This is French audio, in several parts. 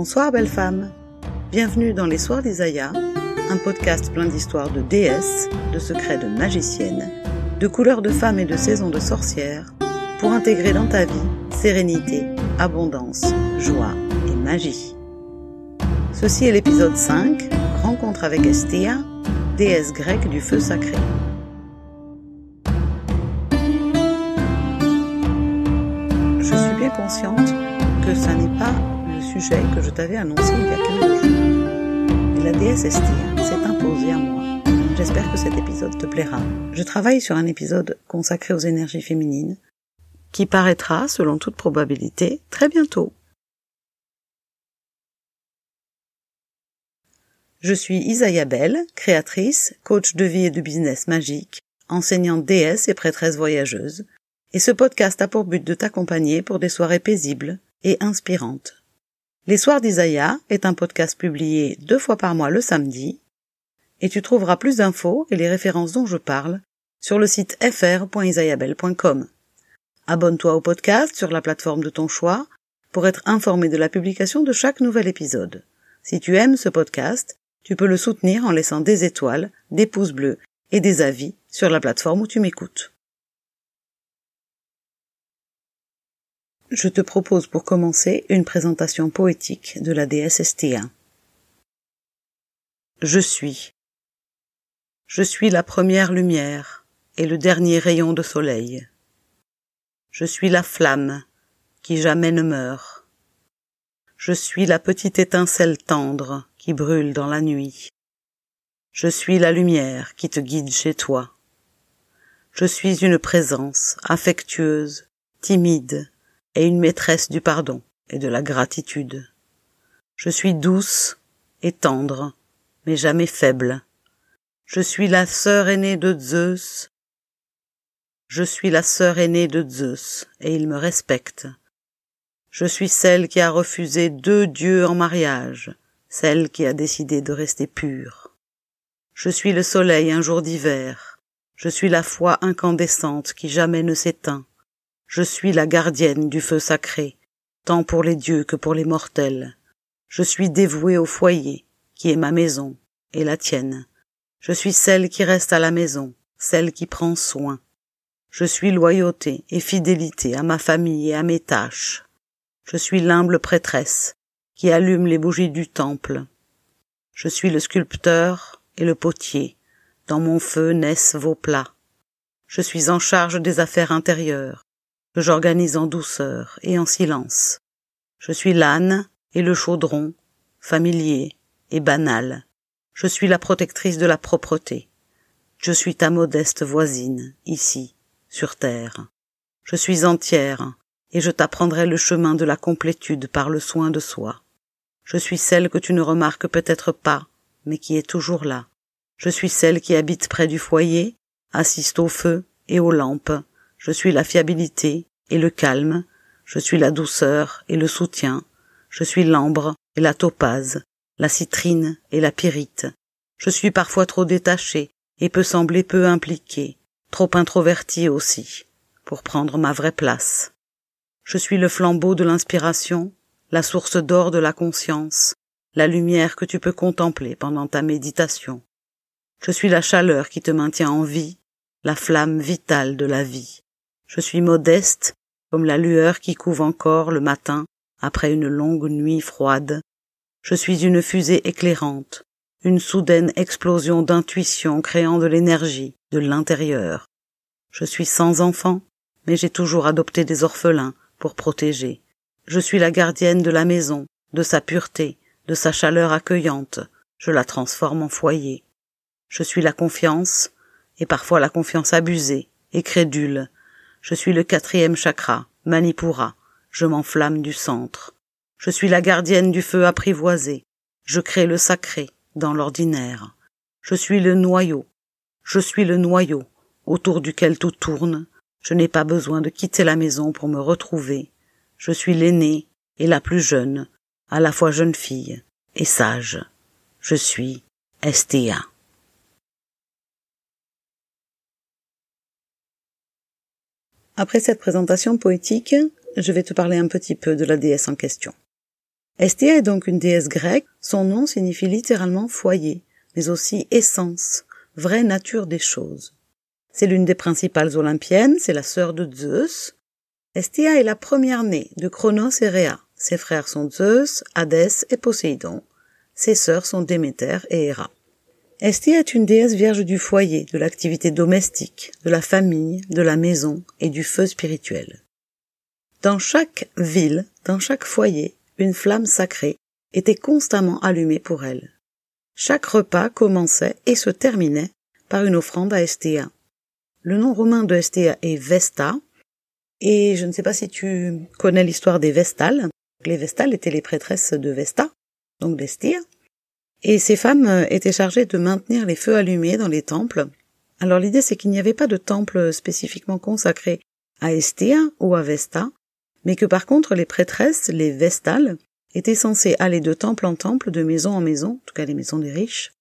Bonsoir belle femme. Bienvenue dans Les Soirs d'Isaïa, un podcast plein d'histoires de déesses, de secrets de magiciennes, de couleurs de femmes et de saisons de sorcières, pour intégrer dans ta vie sérénité, abondance, joie et magie. Ceci est l'épisode 5, Rencontre avec Estia, déesse grecque du feu sacré. Je suis bien consciente que ça n'est pas sujet que je t'avais annoncé il y a quelques jours. Et la déesse s'est imposée à moi. J'espère que cet épisode te plaira. Je travaille sur un épisode consacré aux énergies féminines qui paraîtra, selon toute probabilité, très bientôt. Je suis Isaïa Bell, créatrice, coach de vie et de business magique, enseignante déesse et prêtresse voyageuse, et ce podcast a pour but de t'accompagner pour des soirées paisibles et inspirantes. Les Soirs d'Isaïa est un podcast publié deux fois par mois le samedi, et tu trouveras plus d'infos et les références dont je parle sur le site fr.isaiabel.com. Abonne-toi au podcast sur la plateforme de ton choix pour être informé de la publication de chaque nouvel épisode. Si tu aimes ce podcast, tu peux le soutenir en laissant des étoiles, des pouces bleus et des avis sur la plateforme où tu m'écoutes. je te propose pour commencer une présentation poétique de la déesse Estéa. Je suis. Je suis la première lumière et le dernier rayon de soleil. Je suis la flamme qui jamais ne meurt. Je suis la petite étincelle tendre qui brûle dans la nuit. Je suis la lumière qui te guide chez toi. Je suis une présence affectueuse, timide, et une maîtresse du pardon et de la gratitude. Je suis douce et tendre, mais jamais faible. Je suis la sœur aînée de Zeus. Je suis la sœur aînée de Zeus, et il me respecte. Je suis celle qui a refusé deux dieux en mariage, celle qui a décidé de rester pure. Je suis le soleil un jour d'hiver, je suis la foi incandescente qui jamais ne s'éteint. Je suis la gardienne du feu sacré, tant pour les dieux que pour les mortels. Je suis dévouée au foyer, qui est ma maison, et la tienne. Je suis celle qui reste à la maison, celle qui prend soin. Je suis loyauté et fidélité à ma famille et à mes tâches. Je suis l'humble prêtresse, qui allume les bougies du temple. Je suis le sculpteur et le potier. Dans mon feu naissent vos plats. Je suis en charge des affaires intérieures, j'organise en douceur et en silence. Je suis l'âne et le chaudron, familier et banal. Je suis la protectrice de la propreté. Je suis ta modeste voisine, ici, sur terre. Je suis entière, et je t'apprendrai le chemin de la complétude par le soin de soi. Je suis celle que tu ne remarques peut-être pas, mais qui est toujours là. Je suis celle qui habite près du foyer, assiste au feu et aux lampes, je suis la fiabilité et le calme, je suis la douceur et le soutien, je suis l'ambre et la topaze, la citrine et la pyrite. Je suis parfois trop détaché et peut sembler peu impliqué, trop introverti aussi, pour prendre ma vraie place. Je suis le flambeau de l'inspiration, la source d'or de la conscience, la lumière que tu peux contempler pendant ta méditation. Je suis la chaleur qui te maintient en vie, la flamme vitale de la vie. Je suis modeste comme la lueur qui couve encore le matin après une longue nuit froide. Je suis une fusée éclairante, une soudaine explosion d'intuition créant de l'énergie de l'intérieur. Je suis sans enfant, mais j'ai toujours adopté des orphelins pour protéger. Je suis la gardienne de la maison, de sa pureté, de sa chaleur accueillante. Je la transforme en foyer. Je suis la confiance, et parfois la confiance abusée et crédule, je suis le quatrième chakra, Manipura. Je m'enflamme du centre. Je suis la gardienne du feu apprivoisé. Je crée le sacré dans l'ordinaire. Je suis le noyau. Je suis le noyau autour duquel tout tourne. Je n'ai pas besoin de quitter la maison pour me retrouver. Je suis l'aînée et la plus jeune, à la fois jeune fille et sage. Je suis Après cette présentation poétique, je vais te parler un petit peu de la déesse en question. Esthée est donc une déesse grecque, son nom signifie littéralement foyer, mais aussi essence, vraie nature des choses. C'est l'une des principales olympiennes, c'est la sœur de Zeus. Hestia est la première née de Cronos et Rhea. Ses frères sont Zeus, Hadès et Poséidon. Ses sœurs sont Déméter et Héra. Estea est une déesse vierge du foyer, de l'activité domestique, de la famille, de la maison et du feu spirituel. Dans chaque ville, dans chaque foyer, une flamme sacrée était constamment allumée pour elle. Chaque repas commençait et se terminait par une offrande à Estea. Le nom romain de Estea est Vesta, et je ne sais pas si tu connais l'histoire des Vestales. Les Vestales étaient les prêtresses de Vesta, donc d'Estia, et ces femmes euh, étaient chargées de maintenir les feux allumés dans les temples. Alors l'idée c'est qu'il n'y avait pas de temple euh, spécifiquement consacré à Estéa ou à Vesta, mais que par contre les prêtresses, les vestales, étaient censées aller de temple en temple, de maison en maison, en tout cas les maisons des riches,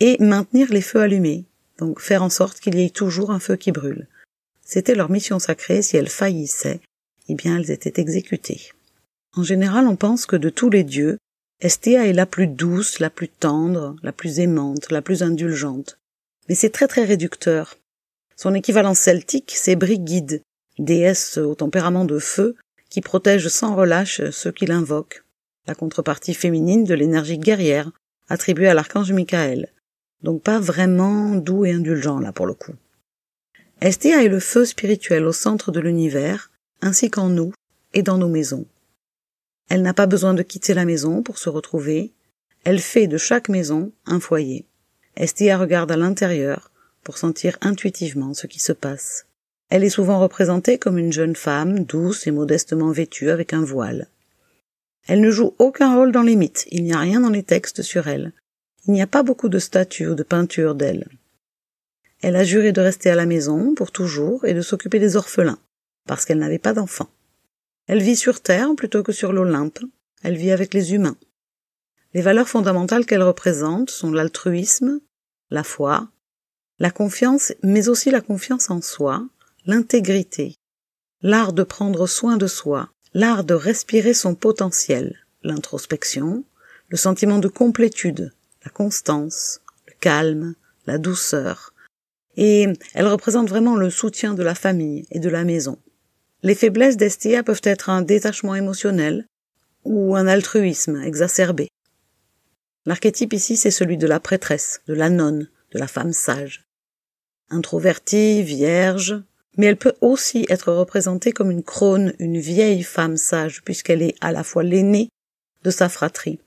et maintenir les feux allumés, donc faire en sorte qu'il y ait toujours un feu qui brûle. C'était leur mission sacrée, si elles faillissaient, eh bien elles étaient exécutées. En général on pense que de tous les dieux, Estea est la plus douce, la plus tendre, la plus aimante, la plus indulgente. Mais c'est très très réducteur. Son équivalent celtique, c'est Brigide, déesse au tempérament de feu, qui protège sans relâche ceux qui l'invoquent, la contrepartie féminine de l'énergie guerrière attribuée à l'archange Michael. Donc pas vraiment doux et indulgent là pour le coup. Estea est le feu spirituel au centre de l'univers, ainsi qu'en nous et dans nos maisons. Elle n'a pas besoin de quitter la maison pour se retrouver. Elle fait de chaque maison un foyer. Estia regarde à l'intérieur pour sentir intuitivement ce qui se passe. Elle est souvent représentée comme une jeune femme, douce et modestement vêtue avec un voile. Elle ne joue aucun rôle dans les mythes, il n'y a rien dans les textes sur elle. Il n'y a pas beaucoup de statues ou de peintures d'elle. Elle a juré de rester à la maison pour toujours et de s'occuper des orphelins, parce qu'elle n'avait pas d'enfants. Elle vit sur Terre plutôt que sur l'Olympe, elle vit avec les humains. Les valeurs fondamentales qu'elle représente sont l'altruisme, la foi, la confiance, mais aussi la confiance en soi, l'intégrité, l'art de prendre soin de soi, l'art de respirer son potentiel, l'introspection, le sentiment de complétude, la constance, le calme, la douceur. Et elle représente vraiment le soutien de la famille et de la maison les faiblesses d'Estia peuvent être un détachement émotionnel ou un altruisme exacerbé. L'archétype ici, c'est celui de la prêtresse, de la nonne, de la femme sage. Introvertie, vierge, mais elle peut aussi être représentée comme une crone, une vieille femme sage, puisqu'elle est à la fois l'aînée de sa fratrie.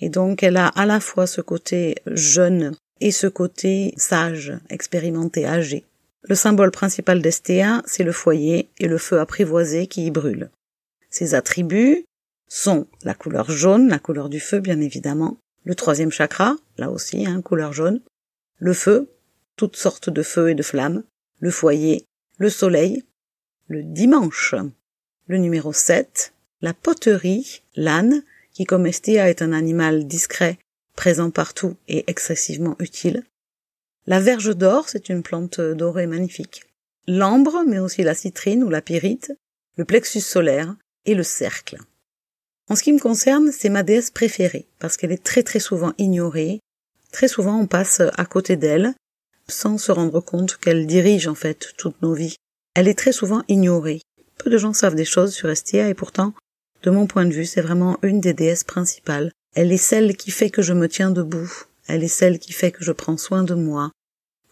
Et donc elle a à la fois ce côté jeune et ce côté sage, expérimenté, âgé. Le symbole principal d'Estéa, c'est le foyer et le feu apprivoisé qui y brûle. Ses attributs sont la couleur jaune, la couleur du feu bien évidemment, le troisième chakra, là aussi, hein, couleur jaune, le feu, toutes sortes de feux et de flammes, le foyer, le soleil, le dimanche, le numéro 7, la poterie, l'âne, qui comme Estéa est un animal discret, présent partout et excessivement utile, la verge d'or, c'est une plante dorée magnifique. L'ambre, mais aussi la citrine ou la pyrite, le plexus solaire et le cercle. En ce qui me concerne, c'est ma déesse préférée, parce qu'elle est très très souvent ignorée. Très souvent, on passe à côté d'elle, sans se rendre compte qu'elle dirige en fait toutes nos vies. Elle est très souvent ignorée. Peu de gens savent des choses sur Estia et pourtant, de mon point de vue, c'est vraiment une des déesses principales. Elle est celle qui fait que je me tiens debout. Elle est celle qui fait que je prends soin de moi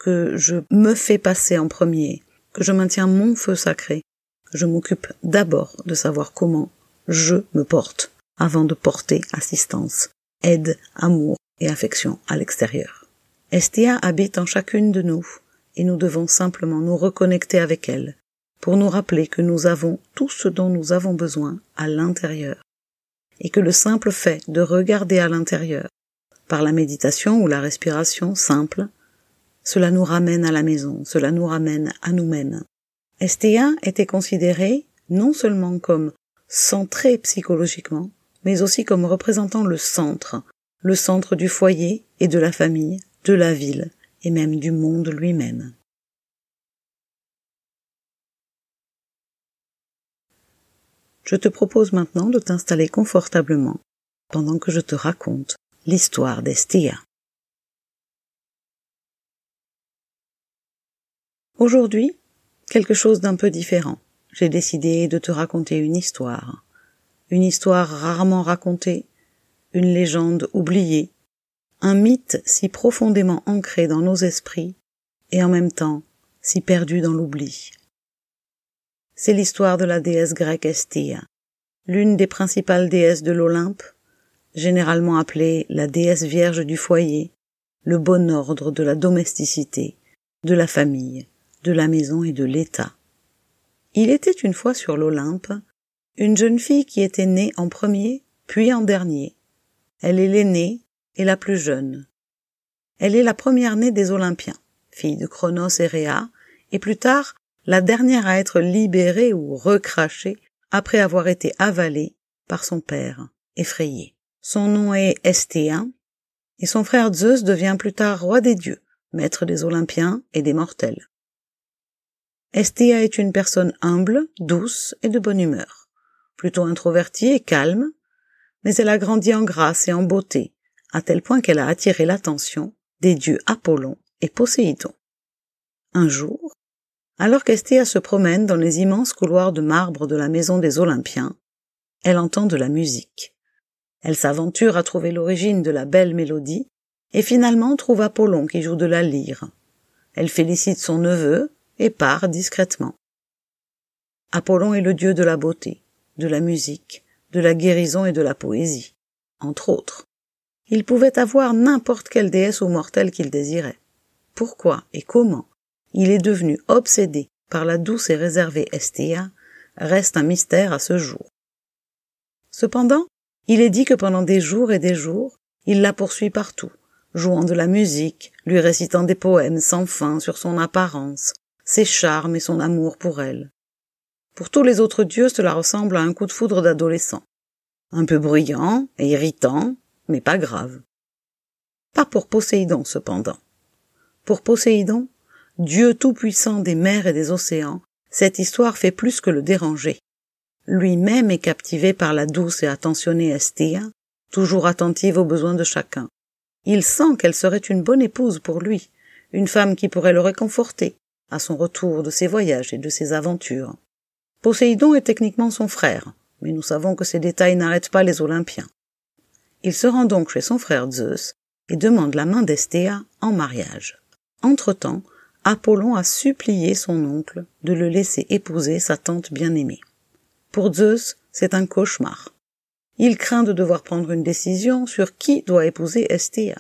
que je me fais passer en premier, que je maintiens mon feu sacré, que je m'occupe d'abord de savoir comment je me porte avant de porter assistance, aide, amour et affection à l'extérieur. Estia habite en chacune de nous et nous devons simplement nous reconnecter avec elle pour nous rappeler que nous avons tout ce dont nous avons besoin à l'intérieur et que le simple fait de regarder à l'intérieur par la méditation ou la respiration simple cela nous ramène à la maison, cela nous ramène à nous-mêmes. Estia était considéré non seulement comme centré psychologiquement, mais aussi comme représentant le centre, le centre du foyer et de la famille, de la ville et même du monde lui-même. Je te propose maintenant de t'installer confortablement pendant que je te raconte l'histoire d'Estia. Aujourd'hui, quelque chose d'un peu différent. J'ai décidé de te raconter une histoire. Une histoire rarement racontée, une légende oubliée, un mythe si profondément ancré dans nos esprits et en même temps si perdu dans l'oubli. C'est l'histoire de la déesse grecque Estia, l'une des principales déesses de l'Olympe, généralement appelée la déesse vierge du foyer, le bon ordre de la domesticité, de la famille de la maison et de l'État. Il était une fois sur l'Olympe une jeune fille qui était née en premier, puis en dernier. Elle est l'aînée et la plus jeune. Elle est la première née des Olympiens, fille de Cronos et Réa, et plus tard la dernière à être libérée ou recrachée après avoir été avalée par son père, effrayé. Son nom est Estéen, et son frère Zeus devient plus tard roi des dieux, maître des Olympiens et des mortels. Estia est une personne humble, douce et de bonne humeur, plutôt introvertie et calme, mais elle a grandi en grâce et en beauté, à tel point qu'elle a attiré l'attention des dieux Apollon et Poséidon. Un jour, alors qu'Estia se promène dans les immenses couloirs de marbre de la maison des Olympiens, elle entend de la musique. Elle s'aventure à trouver l'origine de la belle mélodie et finalement trouve Apollon qui joue de la lyre. Elle félicite son neveu et part discrètement. Apollon est le dieu de la beauté, de la musique, de la guérison et de la poésie, entre autres. Il pouvait avoir n'importe quelle déesse ou mortelle qu'il désirait. Pourquoi et comment il est devenu obsédé par la douce et réservée Estéa reste un mystère à ce jour. Cependant, il est dit que pendant des jours et des jours, il la poursuit partout, jouant de la musique, lui récitant des poèmes sans fin sur son apparence, ses charmes et son amour pour elle. Pour tous les autres dieux, cela ressemble à un coup de foudre d'adolescent. Un peu bruyant et irritant, mais pas grave. Pas pour Poséidon, cependant. Pour Poséidon, Dieu tout-puissant des mers et des océans, cette histoire fait plus que le déranger. Lui-même est captivé par la douce et attentionnée Estia, toujours attentive aux besoins de chacun. Il sent qu'elle serait une bonne épouse pour lui, une femme qui pourrait le réconforter, à son retour de ses voyages et de ses aventures. Poséidon est techniquement son frère, mais nous savons que ces détails n'arrêtent pas les Olympiens. Il se rend donc chez son frère Zeus et demande la main d'Estéa en mariage. Entre-temps, Apollon a supplié son oncle de le laisser épouser sa tante bien-aimée. Pour Zeus, c'est un cauchemar. Il craint de devoir prendre une décision sur qui doit épouser Estéa,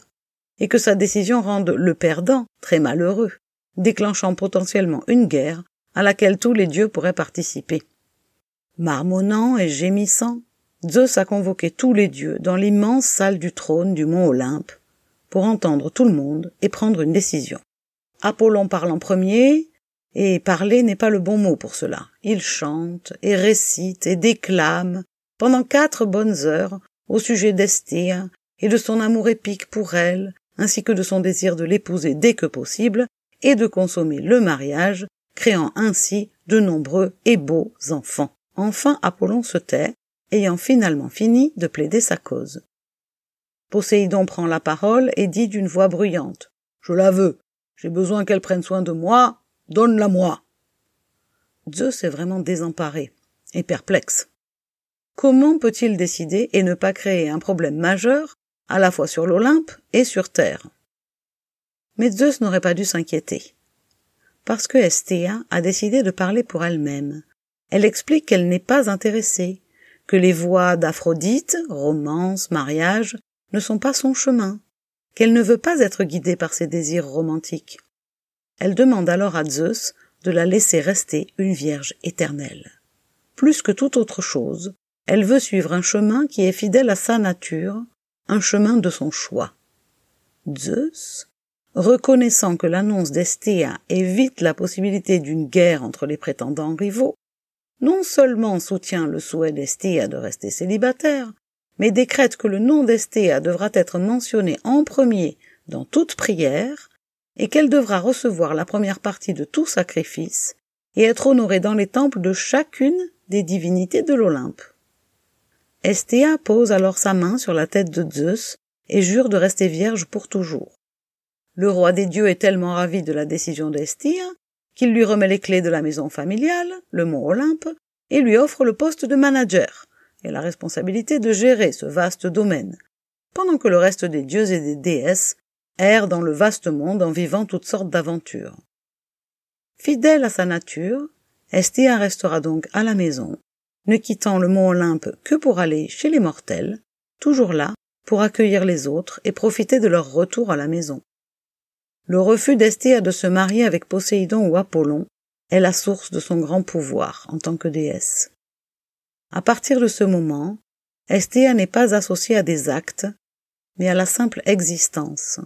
et que sa décision rende le perdant très malheureux déclenchant potentiellement une guerre à laquelle tous les dieux pourraient participer. Marmonnant et gémissant, Zeus a convoqué tous les dieux dans l'immense salle du trône du mont Olympe pour entendre tout le monde et prendre une décision. Apollon parle en premier, et parler n'est pas le bon mot pour cela. Il chante et récite et déclame pendant quatre bonnes heures au sujet d'Estia et de son amour épique pour elle, ainsi que de son désir de l'épouser dès que possible, et de consommer le mariage, créant ainsi de nombreux et beaux enfants. Enfin Apollon se tait, ayant finalement fini de plaider sa cause. Poséidon prend la parole et dit d'une voix bruyante. Je la veux. J'ai besoin qu'elle prenne soin de moi. Donne-la moi. Zeus est vraiment désemparé et perplexe. Comment peut-il décider et ne pas créer un problème majeur à la fois sur l'Olympe et sur Terre mais Zeus n'aurait pas dû s'inquiéter. Parce que Estéa a décidé de parler pour elle-même. Elle explique qu'elle n'est pas intéressée, que les voies d'Aphrodite, romance, mariage, ne sont pas son chemin, qu'elle ne veut pas être guidée par ses désirs romantiques. Elle demande alors à Zeus de la laisser rester une vierge éternelle. Plus que toute autre chose, elle veut suivre un chemin qui est fidèle à sa nature, un chemin de son choix. Zeus reconnaissant que l'annonce d'Estéa évite la possibilité d'une guerre entre les prétendants rivaux, non seulement soutient le souhait d'Estéa de rester célibataire, mais décrète que le nom d'Estéa devra être mentionné en premier dans toute prière, et qu'elle devra recevoir la première partie de tout sacrifice, et être honorée dans les temples de chacune des divinités de l'Olympe. Estéa pose alors sa main sur la tête de Zeus et jure de rester vierge pour toujours. Le roi des dieux est tellement ravi de la décision d'Estia qu'il lui remet les clés de la maison familiale, le mont Olympe, et lui offre le poste de manager et la responsabilité de gérer ce vaste domaine, pendant que le reste des dieux et des déesses errent dans le vaste monde en vivant toutes sortes d'aventures. Fidèle à sa nature, Estia restera donc à la maison, ne quittant le mont Olympe que pour aller chez les mortels, toujours là pour accueillir les autres et profiter de leur retour à la maison. Le refus d'Estéa de se marier avec Poséidon ou Apollon est la source de son grand pouvoir en tant que déesse. À partir de ce moment, Estéa n'est pas associée à des actes, mais à la simple existence.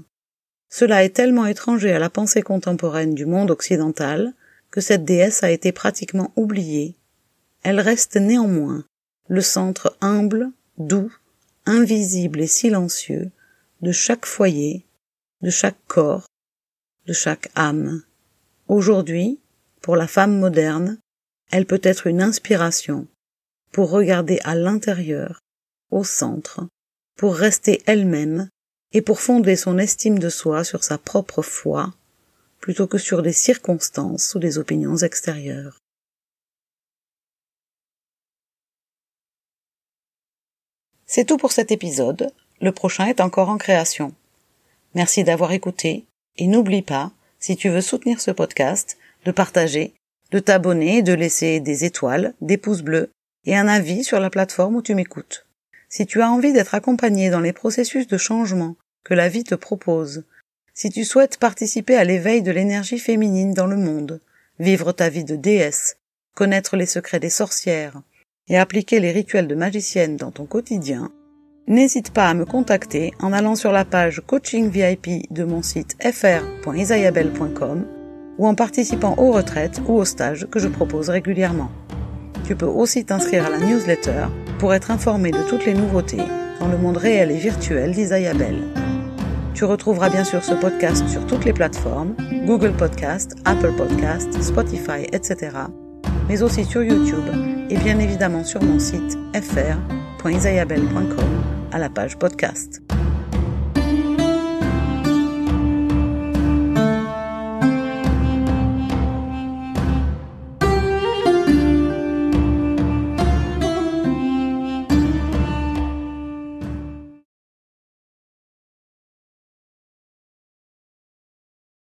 Cela est tellement étranger à la pensée contemporaine du monde occidental que cette déesse a été pratiquement oubliée. Elle reste néanmoins le centre humble, doux, invisible et silencieux de chaque foyer, de chaque corps, de chaque âme. Aujourd'hui, pour la femme moderne, elle peut être une inspiration pour regarder à l'intérieur, au centre, pour rester elle-même et pour fonder son estime de soi sur sa propre foi plutôt que sur des circonstances ou des opinions extérieures. C'est tout pour cet épisode, le prochain est encore en création. Merci d'avoir écouté et n'oublie pas, si tu veux soutenir ce podcast, de partager, de t'abonner et de laisser des étoiles, des pouces bleus et un avis sur la plateforme où tu m'écoutes. Si tu as envie d'être accompagné dans les processus de changement que la vie te propose, si tu souhaites participer à l'éveil de l'énergie féminine dans le monde, vivre ta vie de déesse, connaître les secrets des sorcières et appliquer les rituels de magicienne dans ton quotidien, n'hésite pas à me contacter en allant sur la page coaching VIP de mon site fr.isayabel.com ou en participant aux retraites ou aux stages que je propose régulièrement. Tu peux aussi t'inscrire à la newsletter pour être informé de toutes les nouveautés dans le monde réel et virtuel d'Isayabel. Tu retrouveras bien sûr ce podcast sur toutes les plateformes, Google Podcast, Apple Podcast, Spotify, etc., mais aussi sur YouTube et bien évidemment sur mon site fr.isayabel.com à la page podcast.